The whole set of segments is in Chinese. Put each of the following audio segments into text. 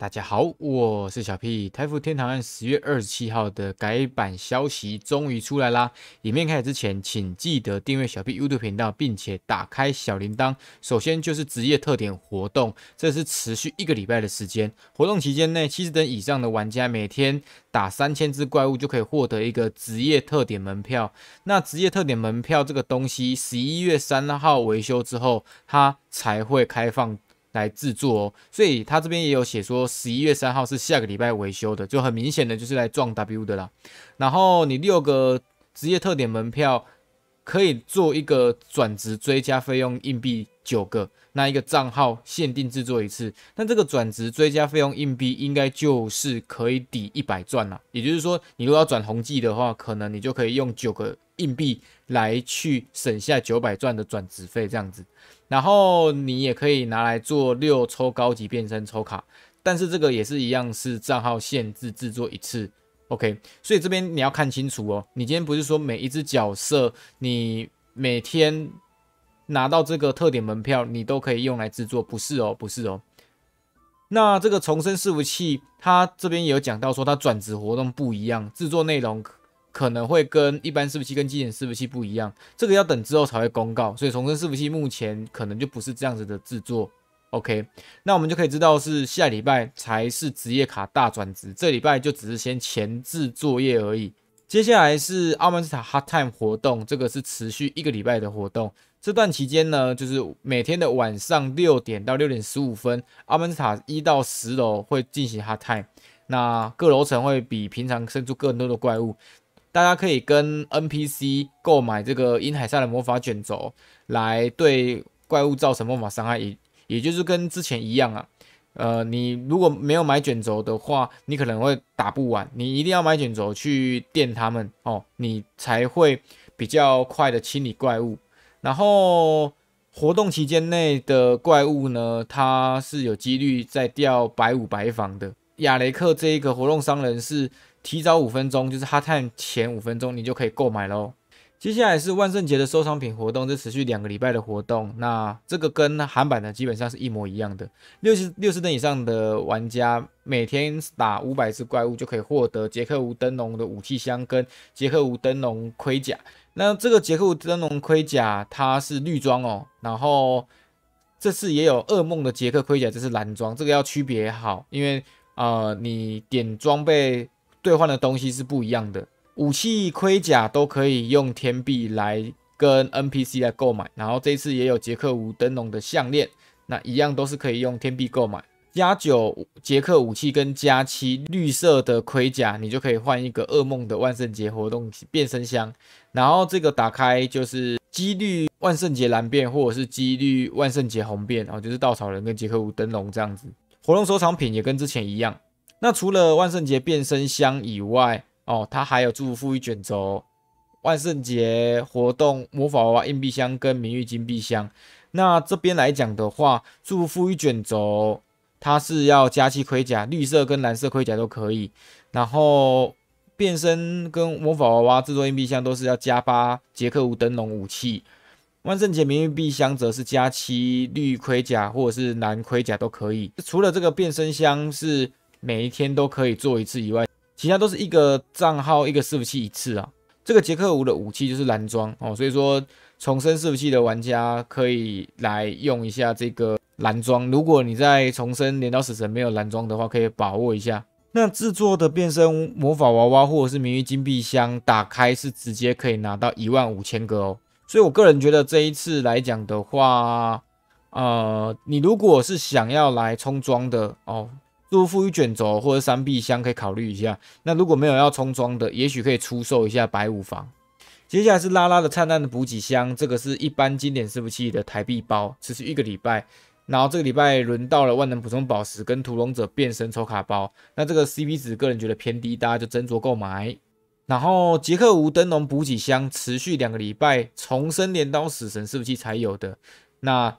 大家好，我是小 P。台服天堂案十月二十七号的改版消息终于出来啦！影片开始之前，请记得订阅小 P YouTube 频道，并且打开小铃铛。首先就是职业特点活动，这是持续一个礼拜的时间。活动期间内，七十等以上的玩家每天打三千只怪物，就可以获得一个职业特点门票。那职业特点门票这个东西，十一月三号维修之后，它才会开放。来制作哦，所以他这边也有写说十一月三号是下个礼拜维修的，就很明显的就是来撞 W 的啦。然后你六个职业特点门票可以做一个转职追加费用硬币。九个那一个账号限定制作一次，那这个转职追加费用硬币应该就是可以抵一百钻了。也就是说，你如果要转红记的话，可能你就可以用九个硬币来去省下九百钻的转职费这样子。然后你也可以拿来做六抽高级变身抽卡，但是这个也是一样是账号限制制作一次。OK，所以这边你要看清楚哦。你今天不是说每一只角色你每天？拿到这个特点门票，你都可以用来制作，不是哦，不是哦。那这个重生伺服器，它这边有讲到说，它转职活动不一样，制作内容可能会跟一般伺服器跟经典伺服器不一样，这个要等之后才会公告，所以重生伺服器目前可能就不是这样子的制作。OK，那我们就可以知道是下礼拜才是职业卡大转职，这礼拜就只是先前置作业而已。接下来是阿曼斯塔 Hard Time 活动，这个是持续一个礼拜的活动。这段期间呢，就是每天的晚上六点到六点十五分，阿曼塔一到十楼会进行哈泰，那各楼层会比平常生出更多的怪物，大家可以跟 NPC 购买这个银海上的魔法卷轴，来对怪物造成魔法伤害，也也就是跟之前一样啊。呃，你如果没有买卷轴的话，你可能会打不完，你一定要买卷轴去电他们哦，你才会比较快的清理怪物。然后活动期间内的怪物呢，它是有几率在掉白五白房的。亚雷克这一个活动商人是提早五分钟，就是哈探前五分钟，你就可以购买喽。接下来是万圣节的收藏品活动，这持续两个礼拜的活动。那这个跟韩版的基本上是一模一样的。六十六十灯以上的玩家，每天打五百只怪物就可以获得杰克五灯笼的武器箱跟杰克五灯笼盔甲。那这个杰克灯笼盔甲它是绿装哦，然后这次也有噩梦的杰克盔甲，这是蓝装，这个要区别好，因为呃你点装备兑换的东西是不一样的，武器、盔甲都可以用天币来跟 NPC 来购买，然后这一次也有杰克无灯笼的项链，那一样都是可以用天币购买。加九杰克武器跟加七绿色的盔甲，你就可以换一个噩梦的万圣节活动变身箱。然后这个打开就是几率万圣节蓝变或者是几率万圣节红变，然后就是稻草人跟杰克舞灯笼这样子。活动收藏品也跟之前一样。那除了万圣节变身箱以外，哦，它还有祝福与卷轴、万圣节活动魔法娃娃硬币箱跟名誉金币箱。那这边来讲的话，祝福与卷轴。它是要加七盔甲，绿色跟蓝色盔甲都可以。然后变身跟魔法娃娃制作硬币箱都是要加八杰克伍灯笼武器，万圣节明玉币箱则是加七绿盔甲或者是蓝盔甲都可以。除了这个变身箱是每一天都可以做一次以外，其他都是一个账号一个伺服器一次啊。这个杰克五的武器就是蓝装哦，所以说重生伺服器的玩家可以来用一下这个。蓝装，如果你在重生镰刀死神没有蓝装的话，可以把握一下。那制作的变身魔法娃娃或者是名誉金币箱打开是直接可以拿到一万五千个哦。所以我个人觉得这一次来讲的话，呃，你如果是想要来充装的哦，入赋予卷轴或者三币箱可以考虑一下。那如果没有要充装的，也许可以出售一下白五房。接下来是拉拉的灿烂的补给箱，这个是一般经典伺服器的台币包，持续一个礼拜。然后这个礼拜轮到了万能补充宝石跟屠龙者变身抽卡包，那这个 CP 值个人觉得偏低，大家就斟酌购买。然后杰克无灯笼补给箱持续两个礼拜，重生镰刀死神是武器才有的，那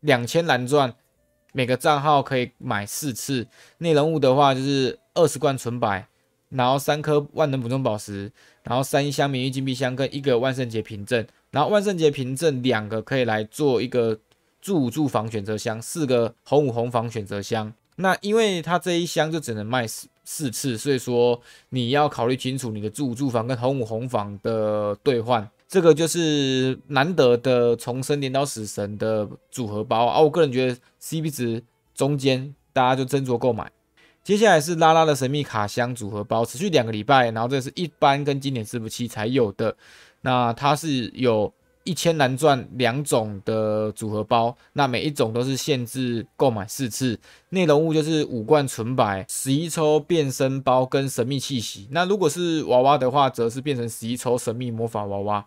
两千蓝钻每个账号可以买四次。内容物的话就是二十罐纯白，然后三颗万能补充宝石，然后三箱免疫金币箱跟一个万圣节凭证，然后万圣节凭证两个可以来做一个。住住房选择箱四个红五红房选择箱，那因为它这一箱就只能卖四四次，所以说你要考虑清楚你的住住房跟红五红房的兑换，这个就是难得的重生镰刀死神的组合包啊！我个人觉得 CP 值中间大家就斟酌购买。接下来是拉拉的神秘卡箱组合包，持续两个礼拜，然后这是一般跟经典伺服器才有的，那它是有。一千蓝钻两种的组合包，那每一种都是限制购买四次，内容物就是五罐纯白十一抽变身包跟神秘气息。那如果是娃娃的话，则是变成十一抽神秘魔法娃娃。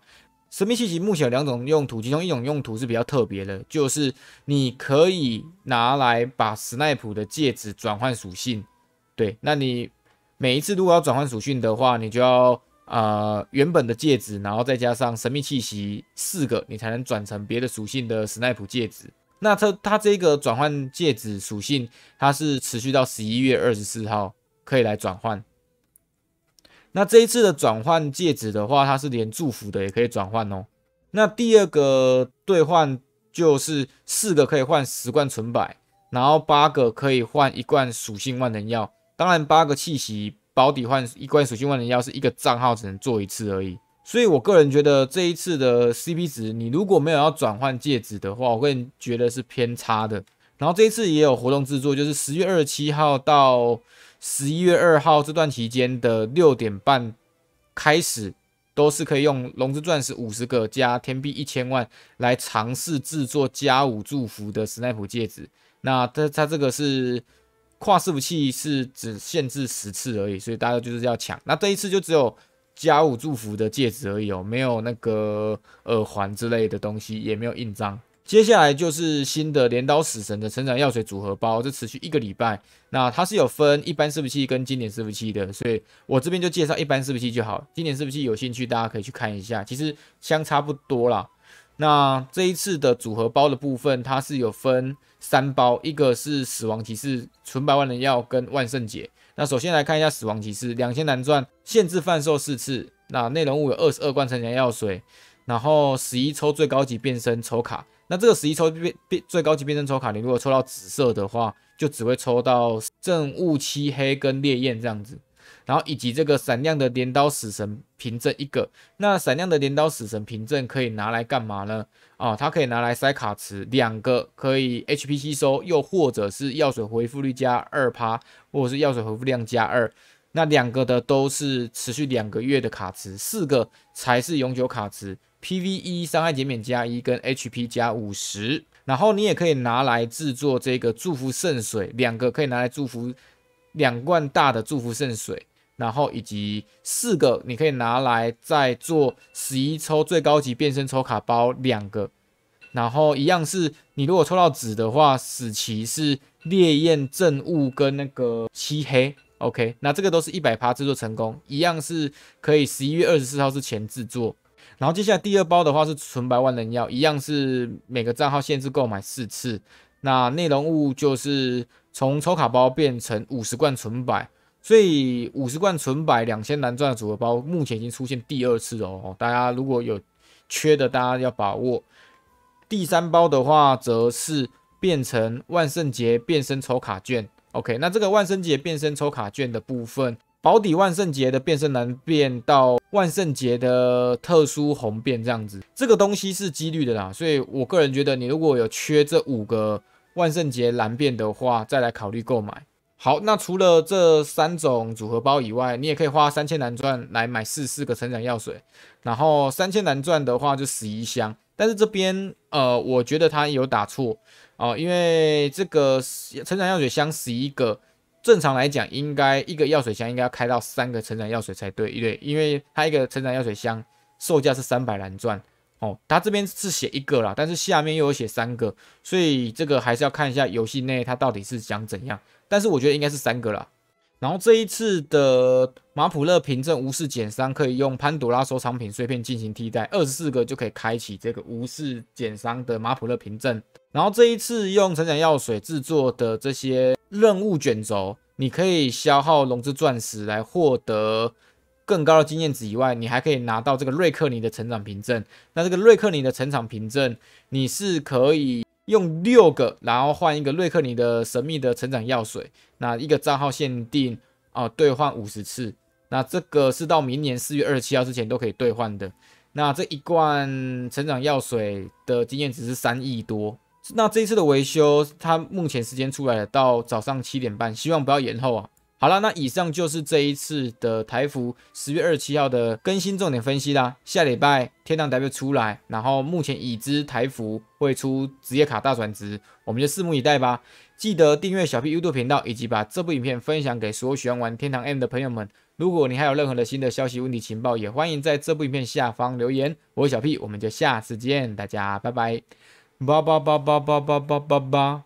神秘气息目前有两种用途，其中一种用途是比较特别的，就是你可以拿来把史奈普的戒指转换属性。对，那你每一次如果要转换属性的话，你就要。呃，原本的戒指，然后再加上神秘气息四个，你才能转成别的属性的史奈普戒指。那它它这个转换戒指属性，它是持续到十一月二十四号可以来转换。那这一次的转换戒指的话，它是连祝福的也可以转换哦。那第二个兑换就是四个可以换十罐纯白，然后八个可以换一罐属性万能药。当然八个气息。保底换一关属性万能钥匙一个账号只能做一次而已，所以我个人觉得这一次的 CP 值，你如果没有要转换戒指的话，我个人觉得是偏差的。然后这一次也有活动制作，就是十月二十七号到十一月二号这段期间的六点半开始，都是可以用龙之钻石五十个加天币一千万来尝试制作加五祝福的史莱姆戒指。那它它这个是。跨伺服器是只限制十次而已，所以大家就是要抢。那这一次就只有加五祝福的戒指而已，没有那个耳环之类的东西，也没有印章。接下来就是新的镰刀死神的成长药水组合包，这持续一个礼拜。那它是有分一般伺服器跟经典伺服器的，所以我这边就介绍一般伺服器就好。经典伺服器有兴趣大家可以去看一下，其实相差不多啦。那这一次的组合包的部分，它是有分。三包，一个是死亡骑士纯白万人药跟万圣节。那首先来看一下死亡骑士，两千蓝钻，限制贩售四次。那内容物有二十二罐增年药水，然后十一抽最高级变身抽卡。那这个十一抽变变最高级变身抽卡，你如果抽到紫色的话，就只会抽到正雾、漆黑跟烈焰这样子。然后以及这个闪亮的镰刀死神凭证一个，那闪亮的镰刀死神凭证可以拿来干嘛呢？哦，它可以拿来塞卡池两个，可以 HP 吸收，又或者是药水回复率加二趴，或者是药水回复量加二。那两个的都是持续两个月的卡池，四个才是永久卡池。PVE 伤害减免加一跟 HP 加五十，然后你也可以拿来制作这个祝福圣水，两个可以拿来祝福两罐大的祝福圣水。然后以及四个，你可以拿来再做十一抽最高级变身抽卡包两个，然后一样是，你如果抽到紫的话，使其是烈焰阵雾跟那个漆黑，OK，那这个都是一百趴制作成功，一样是可以十一月二十四号之前制作，然后接下来第二包的话是纯白万能药，一样是每个账号限制购买四次，那内容物就是从抽卡包变成五十罐纯白。所以五十罐纯白两千蓝钻的组合包目前已经出现第二次哦，大家如果有缺的，大家要把握。第三包的话，则是变成万圣节变身抽卡券。OK，那这个万圣节变身抽卡券的部分，保底万圣节的变身蓝变到万圣节的特殊红变这样子，这个东西是几率的啦，所以我个人觉得，你如果有缺这五个万圣节蓝变的话，再来考虑购买。好，那除了这三种组合包以外，你也可以花三千蓝钻来买四四个成长药水，然后三千蓝钻的话就十一箱。但是这边呃，我觉得它有打错哦，因为这个成长药水箱十一个，正常来讲应该一个药水箱应该要开到三个成长药水才对，对，因为它一个成长药水箱售价是三百蓝钻。哦，他这边是写一个啦，但是下面又有写三个，所以这个还是要看一下游戏内他到底是想怎样。但是我觉得应该是三个啦。然后这一次的马普勒凭证无视减伤可以用潘朵拉收藏品碎片进行替代，二十四个就可以开启这个无视减伤的马普勒凭证。然后这一次用成长药水制作的这些任务卷轴，你可以消耗龙之钻石来获得。更高的经验值以外，你还可以拿到这个瑞克尼的成长凭证。那这个瑞克尼的成长凭证，你是可以用六个，然后换一个瑞克尼的神秘的成长药水。那一个账号限定啊，兑换五十次。那这个是到明年四月二十七号之前都可以兑换的。那这一罐成长药水的经验值是三亿多。那这一次的维修，它目前时间出来了，到早上七点半，希望不要延后啊。好了，那以上就是这一次的台服十月二十七号的更新重点分析啦。下礼拜天堂台会出来，然后目前已知台服会出职业卡大转职，我们就拭目以待吧。记得订阅小 P u 度频道，以及把这部影片分享给所有喜欢玩天堂 M 的朋友们。如果你还有任何的新的消息、问题、情报，也欢迎在这部影片下方留言。我是小 P，我们就下次见，大家拜拜，叭叭叭叭叭叭叭叭。